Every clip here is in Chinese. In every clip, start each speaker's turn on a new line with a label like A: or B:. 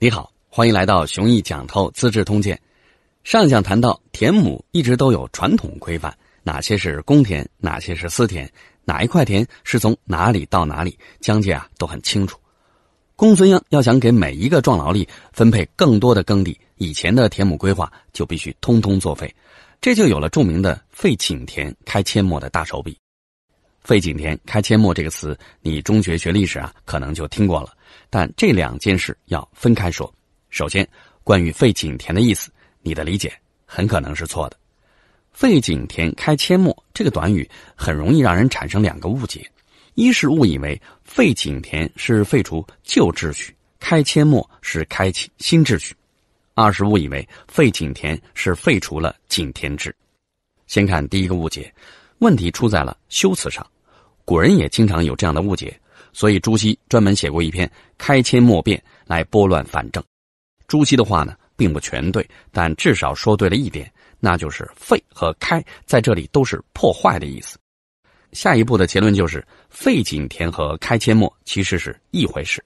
A: 你好，欢迎来到熊毅讲透《资治通鉴》。上讲谈到田亩一直都有传统规范，哪些是公田，哪些是私田，哪一块田是从哪里到哪里，疆界啊都很清楚。公孙鞅要想给每一个壮劳力分配更多的耕地，以前的田亩规划就必须通通作废，这就有了著名的废井田、开阡陌的大手笔。废井田、开阡陌这个词，你中学学历史啊，可能就听过了。但这两件事要分开说。首先，关于废井田的意思，你的理解很可能是错的。废井田、开阡陌这个短语，很容易让人产生两个误解：一是误以为废井田是废除旧秩序，开阡陌是开启新秩序；二是误以为废井田是废除了井田制。先看第一个误解，问题出在了修辞上。古人也经常有这样的误解，所以朱熹专门写过一篇《开阡陌变》来拨乱反正。朱熹的话呢，并不全对，但至少说对了一点，那就是“废”和“开”在这里都是破坏的意思。下一步的结论就是，废井田和开阡陌其实是一回事。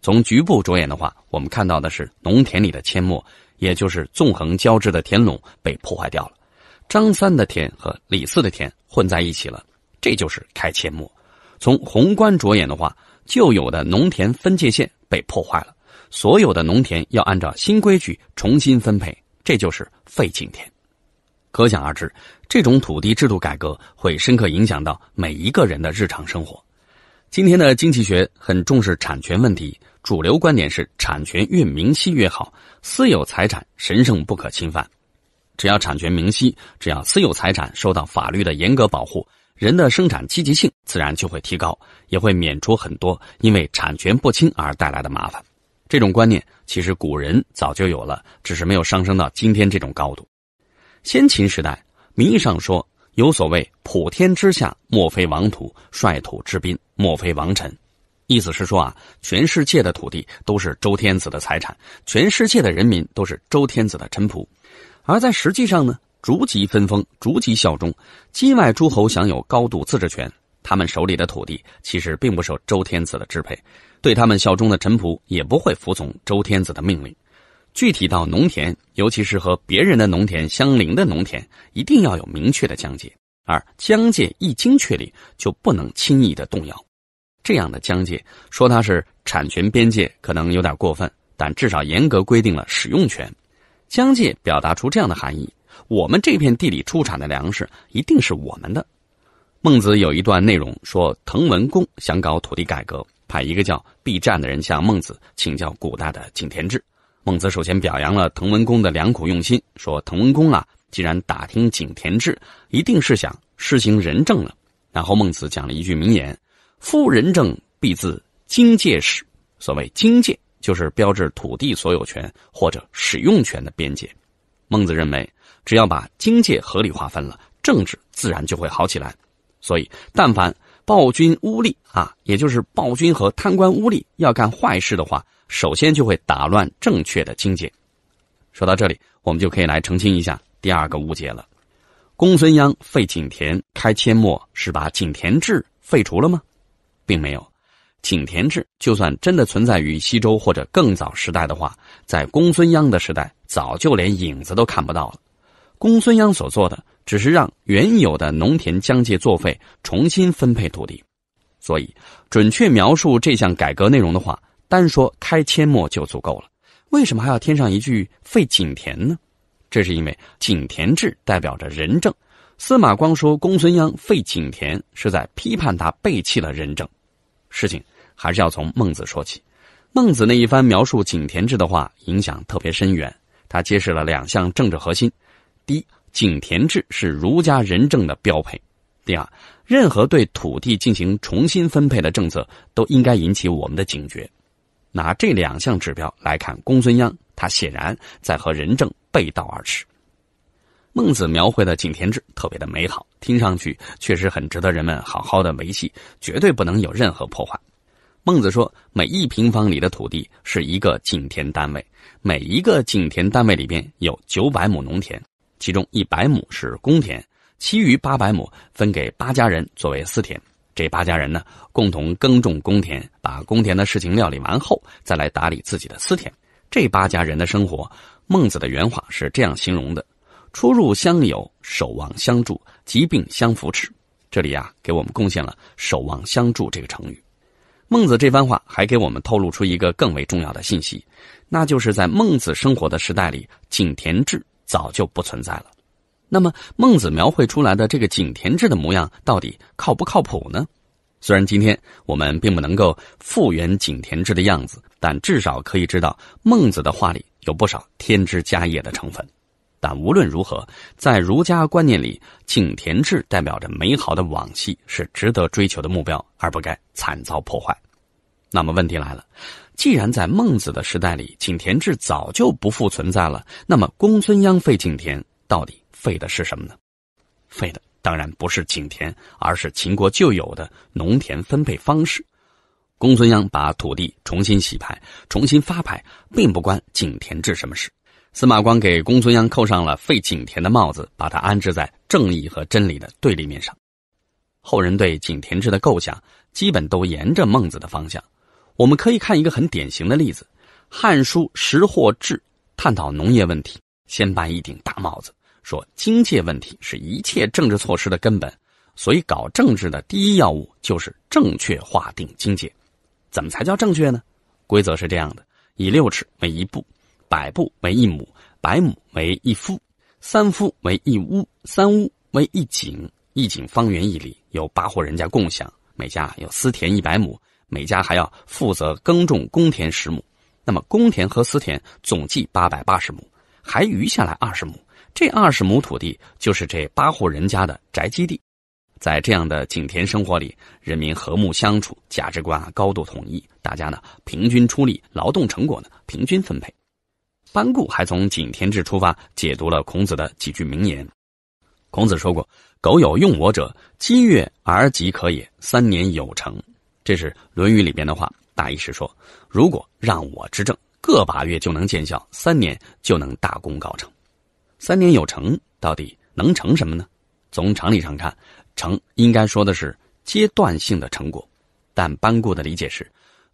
A: 从局部着眼的话，我们看到的是农田里的阡陌，也就是纵横交织的田垄被破坏掉了，张三的田和李四的田混在一起了。这就是开阡陌，从宏观着眼的话，旧有的农田分界线被破坏了，所有的农田要按照新规矩重新分配，这就是废井田。可想而知，这种土地制度改革会深刻影响到每一个人的日常生活。今天的经济学很重视产权问题，主流观点是产权越明晰越好，私有财产神圣不可侵犯。只要产权明晰，只要私有财产受到法律的严格保护。人的生产积极性自然就会提高，也会免除很多因为产权不清而带来的麻烦。这种观念其实古人早就有了，只是没有上升到今天这种高度。先秦时代，名义上说有所谓“普天之下，莫非王土；率土之滨，莫非王臣”，意思是说啊，全世界的土地都是周天子的财产，全世界的人民都是周天子的臣仆。而在实际上呢？逐级分封，逐级效忠，畿外诸侯享有高度自治权。他们手里的土地其实并不受周天子的支配，对他们效忠的臣仆也不会服从周天子的命令。具体到农田，尤其是和别人的农田相邻的农田，一定要有明确的疆界。而疆界一经确立，就不能轻易的动摇。这样的疆界，说它是产权边界可能有点过分，但至少严格规定了使用权。疆界表达出这样的含义。我们这片地里出产的粮食一定是我们的。孟子有一段内容说，滕文公想搞土地改革，派一个叫毕湛的人向孟子请教古代的井田制。孟子首先表扬了滕文公的良苦用心，说滕文公啊，既然打听井田制，一定是想施行仁政了。然后孟子讲了一句名言：“夫仁政必自经界始。”所谓经界，就是标志土地所有权或者使用权的边界。孟子认为。只要把经界合理划分了，政治自然就会好起来。所以，但凡暴君污吏啊，也就是暴君和贪官污吏要干坏事的话，首先就会打乱正确的经界。说到这里，我们就可以来澄清一下第二个误解了：公孙鞅废井田、开阡陌是把井田制废除了吗？并没有。井田制就算真的存在于西周或者更早时代的话，在公孙鞅的时代早就连影子都看不到了。公孙鞅所做的只是让原有的农田疆界作废，重新分配土地，所以准确描述这项改革内容的话，单说开阡陌就足够了。为什么还要添上一句废井田呢？这是因为井田制代表着仁政。司马光说公孙鞅废井田是在批判他背弃了仁政。事情还是要从孟子说起，孟子那一番描述井田制的话影响特别深远，他揭示了两项政治核心。第一，井田制是儒家仁政的标配。第二，任何对土地进行重新分配的政策都应该引起我们的警觉。拿这两项指标来看，公孙鞅他显然在和仁政背道而驰。孟子描绘的井田制特别的美好，听上去确实很值得人们好好的维系，绝对不能有任何破坏。孟子说，每一平方里的土地是一个井田单位，每一个井田单位里边有九百亩农田。其中一百亩是公田，其余八百亩分给八家人作为私田。这八家人呢，共同耕种公田，把公田的事情料理完后再来打理自己的私田。这八家人的生活，孟子的原话是这样形容的：“出入相友，守望相助，疾病相扶持。”这里啊，给我们贡献了“守望相助”这个成语。孟子这番话还给我们透露出一个更为重要的信息，那就是在孟子生活的时代里，井田制。早就不存在了。那么，孟子描绘出来的这个井田制的模样，到底靠不靠谱呢？虽然今天我们并不能够复原井田制的样子，但至少可以知道，孟子的话里有不少添枝加叶的成分。但无论如何，在儒家观念里，井田制代表着美好的往昔，是值得追求的目标，而不该惨遭破坏。那么，问题来了。既然在孟子的时代里井田制早就不复存在了，那么公孙鞅废井田到底废的是什么呢？废的当然不是井田，而是秦国旧有的农田分配方式。公孙鞅把土地重新洗牌、重新发牌，并不关井田制什么事。司马光给公孙鞅扣上了废井田的帽子，把他安置在正义和真理的对立面上。后人对井田制的构想，基本都沿着孟子的方向。我们可以看一个很典型的例子，《汉书·识货志》探讨农业问题，先办一顶大帽子，说经济问题是一切政治措施的根本，所以搞政治的第一要务就是正确划定经济。怎么才叫正确呢？规则是这样的：以六尺为一步，百步为一亩，百亩为一夫，三夫为一屋，三屋为一井，一井方圆一里，有八户人家共享，每家有私田一百亩。每家还要负责耕种公田十亩，那么公田和私田总计八百八十亩，还余下来二十亩。这二十亩土地就是这八户人家的宅基地。在这样的井田生活里，人民和睦相处，价值观啊高度统一，大家呢平均出力，劳动成果呢平均分配。班固还从井田制出发解读了孔子的几句名言。孔子说过：“苟有用我者，七月而即可也，三年有成。”这是《论语》里边的话，大意是说，如果让我执政，个把月就能见效，三年就能大功告成。三年有成，到底能成什么呢？从常理上看，成应该说的是阶段性的成果，但班固的理解是，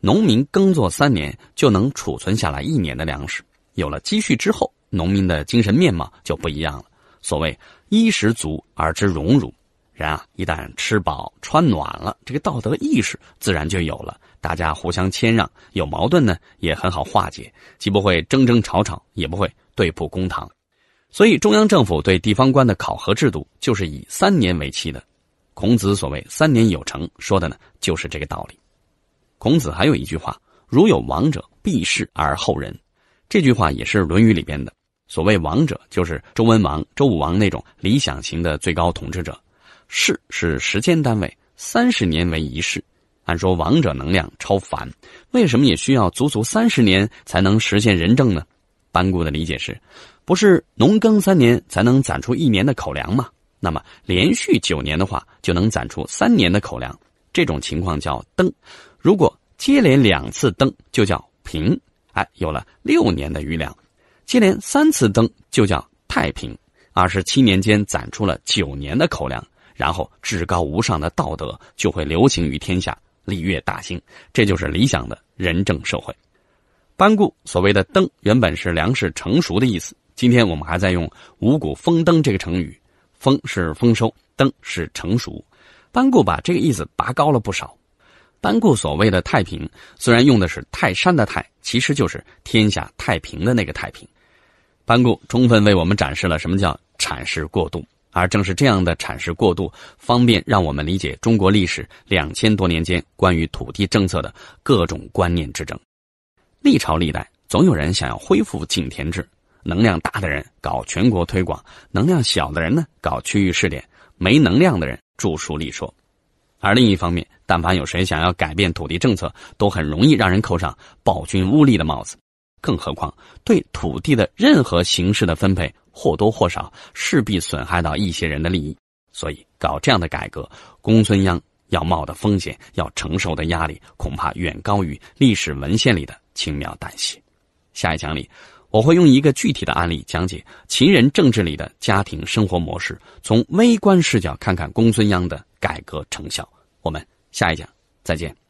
A: 农民耕作三年就能储存下来一年的粮食，有了积蓄之后，农民的精神面貌就不一样了。所谓衣食足而知荣辱。人啊，一旦吃饱穿暖了，这个道德意识自然就有了。大家互相谦让，有矛盾呢也很好化解，既不会争争吵吵，也不会对簿公堂。所以，中央政府对地方官的考核制度就是以三年为期的。孔子所谓“三年有成”，说的呢就是这个道理。孔子还有一句话：“如有王者，必世而后仁。”这句话也是《论语》里边的。所谓“王者”，就是周文王、周武王那种理想型的最高统治者。世是时间单位，三十年为一世。按说王者能量超凡，为什么也需要足足三十年才能实现人政呢？班固的理解是：不是农耕三年才能攒出一年的口粮吗？那么连续九年的话，就能攒出三年的口粮。这种情况叫登。如果接连两次登，就叫平。哎，有了六年的余粮。接连三次登，就叫太平。二十七年间攒出了九年的口粮。然后，至高无上的道德就会流行于天下，礼乐大兴，这就是理想的仁政社会。班固所谓的“登”原本是粮食成熟的意思，今天我们还在用“五谷丰登”这个成语，“丰”是丰收，“登”是成熟。班固把这个意思拔高了不少。班固所谓的太平，虽然用的是泰山的“泰”，其实就是天下太平的那个太平。班固充分为我们展示了什么叫阐释过度。而正是这样的阐释过度，方便让我们理解中国历史两千多年间关于土地政策的各种观念之争。历朝历代总有人想要恢复井田制，能量大的人搞全国推广，能量小的人呢搞区域试点，没能量的人著书立说。而另一方面，但凡有谁想要改变土地政策，都很容易让人扣上暴君污吏的帽子。更何况，对土地的任何形式的分配，或多或少势必损害到一些人的利益。所以，搞这样的改革，公孙鞅要冒的风险，要承受的压力，恐怕远高于历史文献里的轻描淡写。下一讲里，我会用一个具体的案例，讲解秦人政治里的家庭生活模式，从微观视角看看公孙鞅的改革成效。我们下一讲再见。